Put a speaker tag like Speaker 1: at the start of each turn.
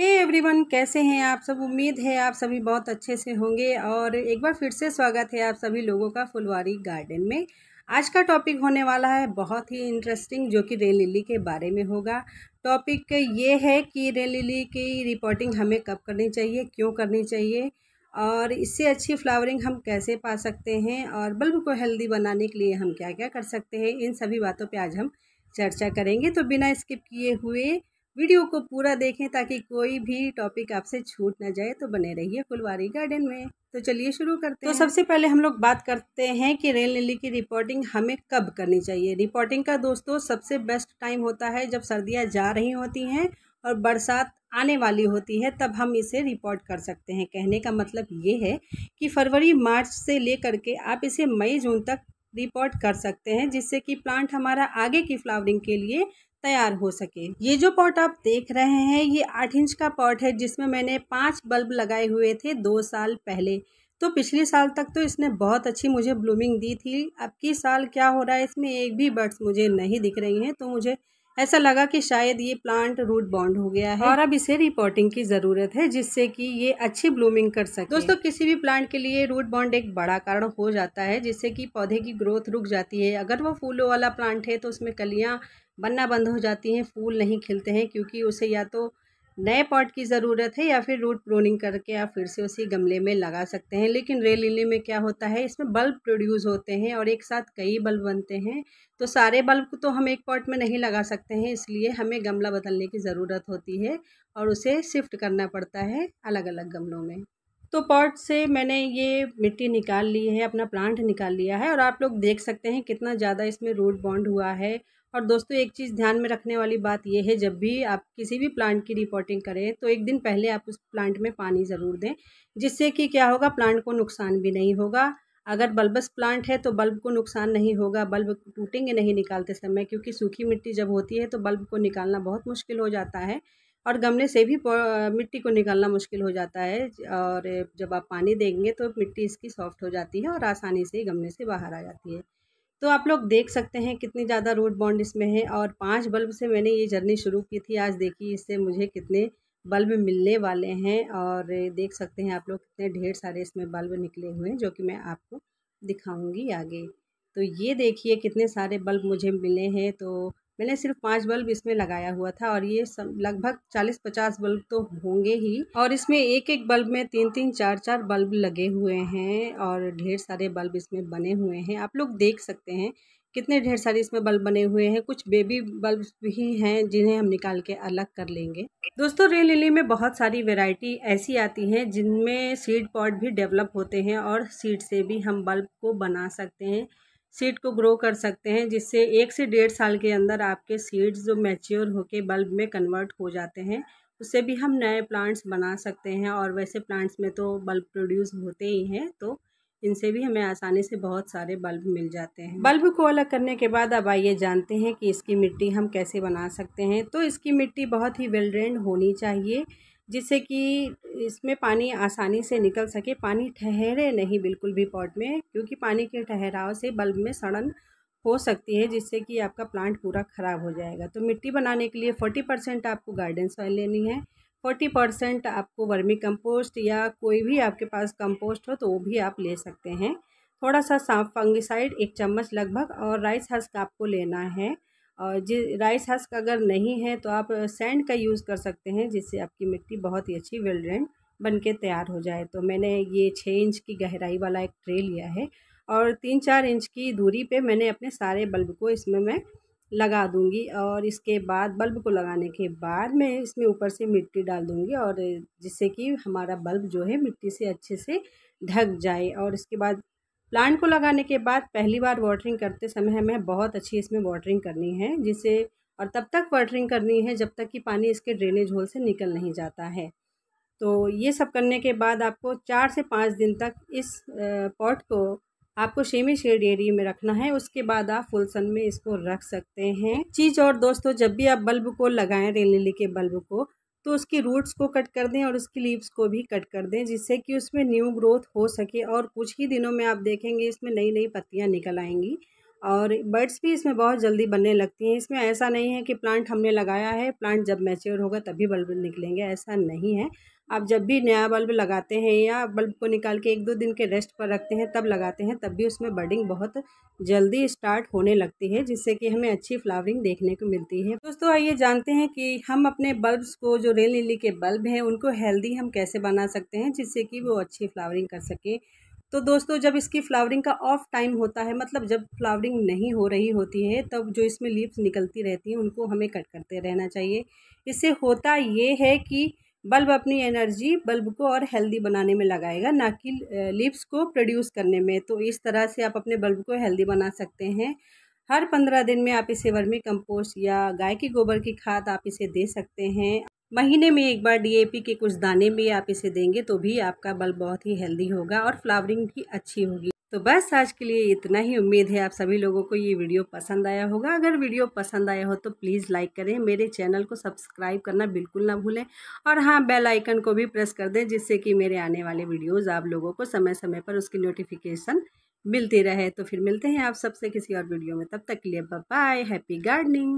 Speaker 1: हे hey everyone कैसे हैं आप सब उम्मीद है आप सभी बहुत अच्छे से होंगे और एक बार फिर से स्वागत है आप सभी लोगों का फुलवारी गार्डन में आज का टॉपिक होने वाला है बहुत ही इंटरेस्टिंग जो कि रेन लिली के बारे में होगा टॉपिक ये है कि रेन लिली की रिपोर्टिंग हमें कब करनी चाहिए क्यों करनी चाहिए और इससे अच्छी फ्लावरिंग हम कैसे पा सकते हैं और बल्ब को हेल्दी बनाने के लिए हम क्या क्या कर सकते हैं इन सभी बातों पर आज हम चर्चा करेंगे तो बिना स्किप किए हुए वीडियो को पूरा देखें ताकि कोई भी टॉपिक आपसे छूट ना जाए तो बने रहिए फुलवारी गार्डन में तो चलिए शुरू करते तो हैं तो सबसे पहले हम लोग बात करते हैं कि रेल नली की रिपोर्टिंग हमें कब करनी चाहिए रिपोर्टिंग का दोस्तों सबसे बेस्ट टाइम होता है जब सर्दियाँ जा रही होती हैं और बरसात आने वाली होती है तब हम इसे रिपोर्ट कर सकते हैं कहने का मतलब ये है कि फरवरी मार्च से लेकर के आप इसे मई जून तक रिपोर्ट कर सकते हैं जिससे कि प्लांट हमारा आगे की फ्लावरिंग के लिए तैयार हो सके ये जो पॉट आप देख रहे हैं ये आठ इंच का पॉट है जिसमें मैंने पांच बल्ब लगाए हुए थे दो साल पहले तो पिछले साल तक तो इसने बहुत अच्छी मुझे ब्लूमिंग दी थी अब की साल क्या हो रहा है इसमें एक भी बर्ड्स मुझे नहीं दिख रही हैं तो मुझे ऐसा लगा कि शायद ये प्लांट रूट बॉन्ड हो गया है और अब इसे रिपोर्टिंग की ज़रूरत है जिससे कि ये अच्छी ब्लूमिंग कर सके दोस्तों किसी भी प्लांट के लिए रूट बॉन्ड एक बड़ा कारण हो जाता है जिससे कि पौधे की ग्रोथ रुक जाती है अगर वो फूलों वाला प्लांट है तो उसमें कलियाँ बनना बंद हो जाती हैं फूल नहीं खिलते हैं क्योंकि उसे या तो नए पॉट की ज़रूरत है या फिर रूट प्रोनिंग करके आप फिर से उसी गमले में लगा सकते हैं लेकिन रे लिली में क्या होता है इसमें बल्ब प्रोड्यूस होते हैं और एक साथ कई बल्ब बनते हैं तो सारे बल्ब को तो हम एक पॉट में नहीं लगा सकते हैं इसलिए हमें गमला बदलने की ज़रूरत होती है और उसे शिफ्ट करना पड़ता है अलग अलग गमलों में तो पॉट से मैंने ये मिट्टी निकाल ली है अपना प्लांट निकाल लिया है और आप लोग देख सकते हैं कितना ज़्यादा इसमें रूट बॉन्ड हुआ है और दोस्तों एक चीज़ ध्यान में रखने वाली बात यह है जब भी आप किसी भी प्लांट की रिपोर्टिंग करें तो एक दिन पहले आप उस प्लांट में पानी ज़रूर दें जिससे कि क्या होगा प्लांट को नुकसान भी नहीं होगा अगर बल्बस प्लांट है तो बल्ब को नुकसान नहीं होगा बल्ब टूटेंगे नहीं निकालते समय क्योंकि सूखी मिट्टी जब होती है तो बल्ब को निकालना बहुत मुश्किल हो जाता है और गमले से भी मिट्टी को निकालना मुश्किल हो जाता है और जब आप पानी देंगे तो मिट्टी इसकी सॉफ्ट हो जाती है और आसानी से गमले से बाहर आ जाती है तो आप लोग देख सकते हैं कितनी ज़्यादा रूट बॉन्ड इसमें है और पांच बल्ब से मैंने ये जर्नी शुरू की थी आज देखिए इससे मुझे कितने बल्ब मिलने वाले हैं और देख सकते हैं आप लोग कितने ढेर सारे इसमें बल्ब निकले हुए हैं जो कि मैं आपको दिखाऊंगी आगे तो ये देखिए कितने सारे बल्ब मुझे मिले हैं तो मैंने सिर्फ पाँच बल्ब इसमें लगाया हुआ था और ये लगभग चालीस पचास बल्ब तो होंगे ही और इसमें एक एक बल्ब में तीन तीन चार चार बल्ब लगे हुए हैं और ढेर सारे बल्ब इसमें बने हुए हैं आप लोग देख सकते हैं कितने ढेर सारे इसमें बल्ब बने हुए हैं कुछ बेबी बल्ब भी हैं जिन्हें हम निकाल के अलग कर लेंगे दोस्तों रे लिली में बहुत सारी वैरायटी ऐसी आती हैं जिनमें सीड पॉट भी डेवलप होते हैं और सीड से भी हम बल्ब को बना सकते हैं सीड को ग्रो कर सकते हैं जिससे एक से डेढ़ साल के अंदर आपके सीड्स जो मैच्योर होकर बल्ब में कन्वर्ट हो जाते हैं उससे भी हम नए प्लांट्स बना सकते हैं और वैसे प्लांट्स में तो बल्ब प्रोड्यूस होते ही हैं तो इनसे भी हमें आसानी से बहुत सारे बल्ब मिल जाते हैं बल्ब को अलग करने के बाद अब आइए जानते हैं कि इसकी मिट्टी हम कैसे बना सकते हैं तो इसकी मिट्टी बहुत ही वेल ड्रेंड होनी चाहिए जिससे कि इसमें पानी आसानी से निकल सके पानी ठहरे नहीं बिल्कुल भी पॉट में क्योंकि पानी के ठहराव से बल्ब में सड़न हो सकती है जिससे कि आपका प्लांट पूरा ख़राब हो जाएगा तो मिट्टी बनाने के लिए फोर्टी परसेंट आपको गार्डन सॉइल लेनी है फोर्टी परसेंट आपको वर्मी कंपोस्ट या कोई भी आपके पास कंपोस्ट हो तो वो भी आप ले सकते हैं थोड़ा सा साफ फंगिसाइड एक चम्मच लगभग और राइस हस्क आपको लेना है और जिस राइस हस्क अगर नहीं है तो आप सैंड का यूज़ कर सकते हैं जिससे आपकी मिट्टी बहुत ही अच्छी वेलड्रेंड बन के तैयार हो जाए तो मैंने ये छः इंच की गहराई वाला एक ट्रे लिया है और तीन चार इंच की दूरी पे मैंने अपने सारे बल्ब को इसमें मैं लगा दूंगी और इसके बाद बल्ब को लगाने के बाद मैं इसमें ऊपर से मिट्टी डाल दूंगी और जिससे कि हमारा बल्ब जो है मिट्टी से अच्छे से ढक जाए और इसके बाद प्लांट को लगाने के बाद पहली बार वाटरिंग करते समय हमें बहुत अच्छी इसमें वाटरिंग करनी है जिसे और तब तक वाटरिंग करनी है जब तक कि पानी इसके ड्रेनेज होल से निकल नहीं जाता है तो ये सब करने के बाद आपको चार से पाँच दिन तक इस पॉट को आपको शेमी शेड एरिए में रखना है उसके बाद आप फुल सन में इसको रख सकते हैं चीज़ और दोस्तों जब भी आप बल्ब को लगाएं रेलिली के बल्ब को तो उसकी रूट्स को कट कर दें और उसकी लीव्स को भी कट कर दें जिससे कि उसमें न्यू ग्रोथ हो सके और कुछ ही दिनों में आप देखेंगे इसमें नई नई पत्तियाँ निकल आएंगी और बर्ड्स भी इसमें बहुत जल्दी बनने लगती हैं इसमें ऐसा नहीं है कि प्लांट हमने लगाया है प्लांट जब मैच्योर होगा तभी बल्ब निकलेंगे ऐसा नहीं है आप जब भी नया बल्ब लगाते हैं या बल्ब को निकाल के एक दो दिन के रेस्ट पर रखते हैं तब लगाते हैं तब भी उसमें बर्डिंग बहुत जल्दी स्टार्ट होने लगती है जिससे कि हमें अच्छी फ्लावरिंग देखने को मिलती है दोस्तों आइए जानते हैं कि हम अपने बल्ब्स को जो रेल लिली के बल्ब हैं उनको हेल्दी हम कैसे बना सकते हैं जिससे कि वो अच्छी फ्लावरिंग कर सकें तो दोस्तों जब इसकी फ्लावरिंग का ऑफ टाइम होता है मतलब जब फ्लावरिंग नहीं हो रही होती है तब जो इसमें लीव्स निकलती रहती हैं उनको हमें कट करते रहना चाहिए इससे होता ये है कि बल्ब अपनी एनर्जी बल्ब को और हेल्दी बनाने में लगाएगा ना कि लीव्स को प्रोड्यूस करने में तो इस तरह से आप अपने बल्ब को हेल्दी बना सकते हैं हर पंद्रह दिन में आप इसे वर्मी कंपोस्ट या गाय के गोबर की खाद आप इसे दे सकते हैं महीने में एक बार डीएपी के कुछ दाने भी आप इसे देंगे तो भी आपका बल्ब बहुत ही हेल्दी होगा और फ्लावरिंग भी अच्छी होगी तो बस आज के लिए इतना ही उम्मीद है आप सभी लोगों को ये वीडियो पसंद आया होगा अगर वीडियो पसंद आया हो तो प्लीज़ लाइक करें मेरे चैनल को सब्सक्राइब करना बिल्कुल ना भूलें और हाँ बेल आइकन को भी प्रेस कर दें जिससे कि मेरे आने वाले वीडियोज़ आप लोगों को समय समय पर उसकी नोटिफिकेशन मिलती रहे तो फिर मिलते हैं आप सबसे किसी और वीडियो में तब तक के लिए बाय हैप्पी गार्डनिंग